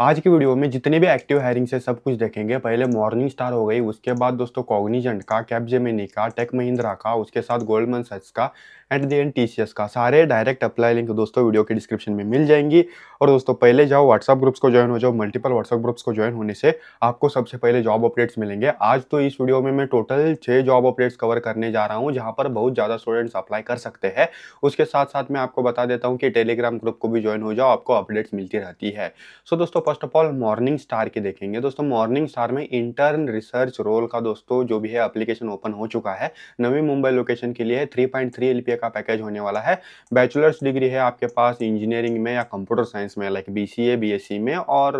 आज की वीडियो में जितने भी एक्टिव हायरिंग से सब कुछ देखेंगे पहले मॉर्निंग स्टार हो गई उसके बाद दोस्तों कॉग्निजेंट का कैप जेमिनी का टेक महिंद्रा का उसके साथ गोल्डमन सच का एट द एंड टी का सारे डायरेक्ट अप्लाई लिंक दोस्तों वीडियो के डिस्क्रिप्शन में मिल जाएंगी और दोस्तों पहले जाओ व्हाट्सअप ग्रुप्स को ज्वाइन हो जाओ मल्टीपल व्हाट्सअप ग्रुप्स को ज्वाइन होने से आपको सबसे पहले जॉब अपडेट्स मिलेंगे आज तो इस वीडियो में मैं टोटल छः जॉब अपडेट्स कवर करने जा रहा हूँ जहाँ पर बहुत ज़्यादा स्टूडेंट्स अप्लाई कर सकते हैं उसके साथ साथ मैं आपको बता देता हूँ कि टेलीग्राम ग्रुप को भी ज्वाइन हो जाओ आपको अपडेट्स मिलती रहती है सो दोस्तों first of all Morning Star की देखेंगे दोस्तों मॉर्निंग स्टार में इंटर्न रिसर्च रोल का दोस्तों जो भी है एप्लीकेशन ओपन हो चुका है नवी मुंबई लोकेशन के लिए थ्री पॉइंट थ्री एलपीए का पैकेज होने वाला है बैचलर्स डिग्री है आपके पास इंजीनियरिंग में या कंप्यूटर साइंस में लाइक बी सी में और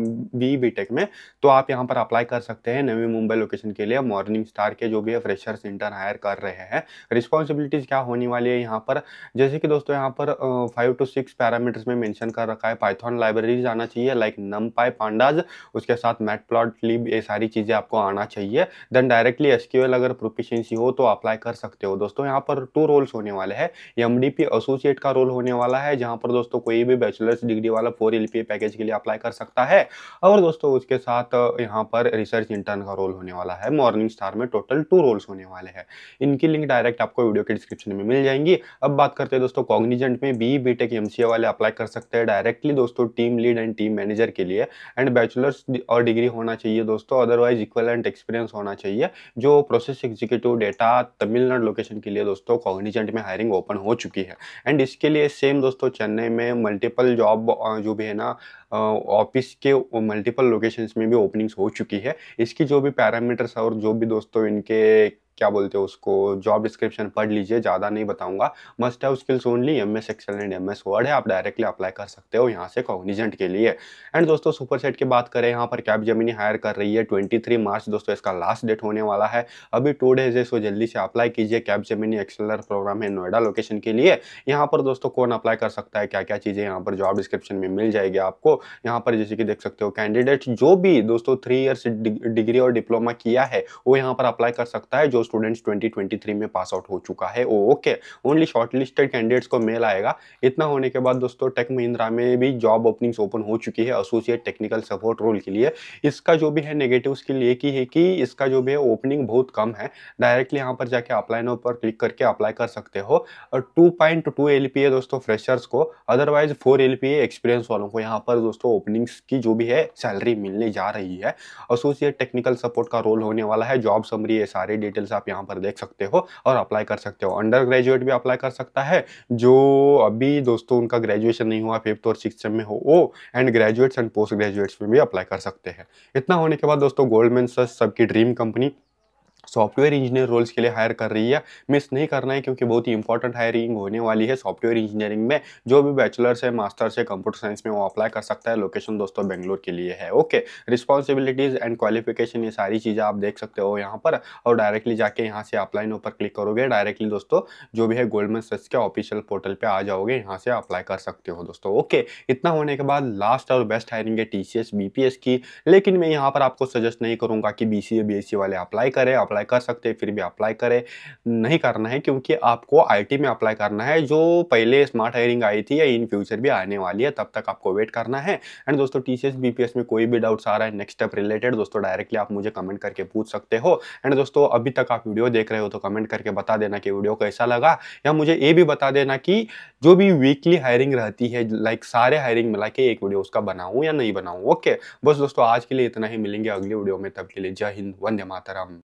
बी uh, बी में तो आप यहाँ पर अप्लाई कर सकते हैं नवी मुंबई लोकेशन के लिए मॉर्निंग स्टार के जो भी है फ्रेशर्स इंटर्न हायर कर रहे हैं रिस्पॉन्सिबिलिटीज़ क्या होने वाली है यहाँ पर जैसे कि दोस्तों यहाँ पर फाइव टू सिक्स पैरामीटर्स में मैंशन कर रखा है पाइथॉन लाइब्रेरी जाना चाहिए लाइक नम पाई पांडाज उसके साथ मैट प्लॉट लिब ये सारी चीज़ें आपको आना चाहिए देन डायरेक्टली एस अगर प्रोफिशियंसी हो तो अप्लाई कर सकते हो दोस्तों यहाँ पर टू रोल्स होने वाले हैं एम डी एसोसिएट का रोल होने वाला है जहाँ पर दोस्तों कोई भी बैचलर्स डिग्री वाला फोर एल पैकेज के लिए अप्लाई कर सकता है और दोस्तों उसके साथ यहाँ पर रिसर्च इंटर्न का रोल होने वाला है मॉर्निंग स्टार में टोटल टू रोल्स होने वाले हैं इनकी लिंक डायरेक्ट आपको वीडियो के डिस्क्रिप्शन में मिल जाएंगी अब बात करते हैं दोस्तों कॉग्निजेंट में बी बीटेक एमसीए वाले अप्लाई कर सकते हैं डायरेक्टली दोस्तों team lead and team manage manager के लिए एंड बैचलर्स और डिग्री होना चाहिए दोस्तों अदरवाइज इक्वलेंट एक्सपीरियंस होना चाहिए जो process executive data Tamil Nadu location के लिए दोस्तों कॉग्निजेंट में हायरिंग ओपन हो चुकी है एंड इसके लिए सेम दोस्तों चेन्नई में मल्टीपल जॉब जो भी है ना ऑफिस के मल्टीपल लोकेशंस में भी ओपनिंग्स हो चुकी है इसकी जो भी पैरामीटर्स और जो भी दोस्तों इनके क्या बोलते हो उसको जॉब डिस्क्रिप्शन पढ़ लीजिए ज़्यादा नहीं बताऊंगा must have skills only M S excel and M S word है आप डायरेक्टली अप्लाई कर सकते हो यहाँ से कॉग्निजेंट के लिए एंड दोस्तों सुपर सेट की बात करें यहाँ पर कैब जमीनी हायर कर रही है ट्वेंटी मार्च दोस्तों इसका लास्ट डेट होने वाला है अभी टू डेज है सो जल्दी से अप्लाई कीजिए कैब जमीनी एक्सेलर प्रोग्राम है नोएडा लोकेशन के लिए यहाँ पर दोस्तों कौन अप्लाई कर सकता है क्या क्या चीज़ें यहाँ पर जॉब डिस्क्रिप्शन में मिल जाएगी आपको यहाँ पर जैसे कि देख सकते हो कैंडिडेट जो भी दोस्तों थ्री ईयर्स डिग्री और डिप्लोमा किया है वो यहाँ पर अप्लाई कर सकता है जो स्टूडेंट्स 2023 में पास आउट हो चुका है okay only short listed candidates को मेल आएगा इतना होने के बाद दोस्तों टेक महिंद्रा में भी जॉब ओपनिंग्स ओपन हो चुकी है एसोसिएट टेक्निकल सपोर्ट रोल के लिए इसका जो भी है नेगेटिव उसके लिए की है कि इसका जो भी है ओपनिंग बहुत कम है डायरेक्टली यहाँ पर जाके अप्लाई पर क्लिक करके अप्लाई कर सकते हो और टू पॉइंट टू एल है दोस्तों फ्रेशर्स को अदरवाइज फोर एल एक्सपीरियंस वालों को यहाँ पर दोस्तों ओपनिंग्स की जो भी है सैलरी मिलने जा रही है एसोसिएट टेक्निकल सपोर्ट का रोल होने वाला है जॉब समरी ये सारे डिटेल्स आप यहाँ पर देख सकते हो और अप्लाई कर सकते हो अंडर ग्रेजुएट भी अप्लाई कर सकता है जो अभी दोस्तों उनका ग्रेजुएशन नहीं हुआ फिफ्थ और सिक्स में हो वो and graduates and post graduates में भी अप्लाई कर सकते हैं इतना होने के बाद दोस्तों गोल्डमैन सच सबकी dream company software engineer roles के लिए हायर कर रही है मिस नहीं करना है क्योंकि बहुत ही इंपॉर्टेंट हायरिंग होने वाली है सॉफ्टवेयर इंजीनियरिंग में जो भी बैचलर्स है मास्टर्स है कंप्यूटर साइंस में वो अप्लाई कर सकता है लोकेशन दोस्तों बेंगलोर के लिए है ओके रिस्पॉन्सिबिलिटीज एंड क्वालिफिकेशन ये सारी चीज़ें आप देख सकते हो यहाँ पर और डायरेक्टली जाके यहाँ से अपलाइन ऊपर क्लिक करोगे डायरेक्टली दोस्तों जो भी है गोल्डमैन सच के ऑफिशियल पोर्टल पर आ जाओगे यहाँ से अप्लाई कर सकते हो दोस्तों ओके इतना होने के बाद लास्ट और बेस्ट हायरिंग है टी सी की लेकिन मैं यहाँ पर आपको सजेस्ट नहीं करूँगा कि बी सी वाले अप्लाई करें अप्लाई अप्लाई कर सकते हैं फिर भी अप्लाई करें नहीं करना है क्योंकि आपको आईटी में अप्लाई करना है जो पहले स्मार्ट हायरिंग आई थी या इन फ्यूचर भी आने वाली है तब तक आपको वेट करना है एंड दोस्तों टी सी में कोई भी डाउट्स आ रहा है नेक्स्ट स्टेप रिलेटेड दोस्तों डायरेक्टली आप मुझे कमेंट करके पूछ सकते हो एंड दोस्तों अभी तक आप वीडियो देख रहे हो तो कमेंट करके बता देना कि वीडियो कैसा लगा या मुझे ये भी बता देना कि जो भी वीकली हायरिंग रहती है लाइक सारे हायरिंग मिला के एक वीडियो उसका बनाऊँ या नहीं बनाऊँ ओके बस दोस्तों आज के लिए इतना ही मिलेंगे अगले वीडियो में तब के लिए जय हिंद वंदे मातरम